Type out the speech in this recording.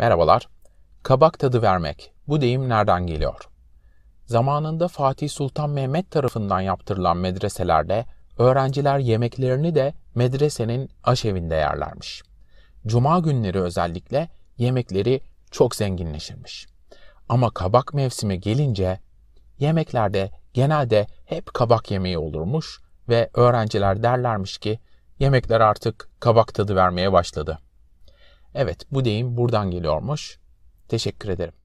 Merhabalar. Kabak tadı vermek. Bu deyim nereden geliyor? Zamanında Fatih Sultan Mehmet tarafından yaptırılan medreselerde öğrenciler yemeklerini de medresenin aşevinde yerlermiş. Cuma günleri özellikle yemekleri çok zenginleşirmiş. Ama kabak mevsimi gelince yemeklerde genelde hep kabak yemeği olurmuş ve öğrenciler derlermiş ki yemekler artık kabak tadı vermeye başladı.'' Evet bu deyim buradan geliyormuş. Teşekkür ederim.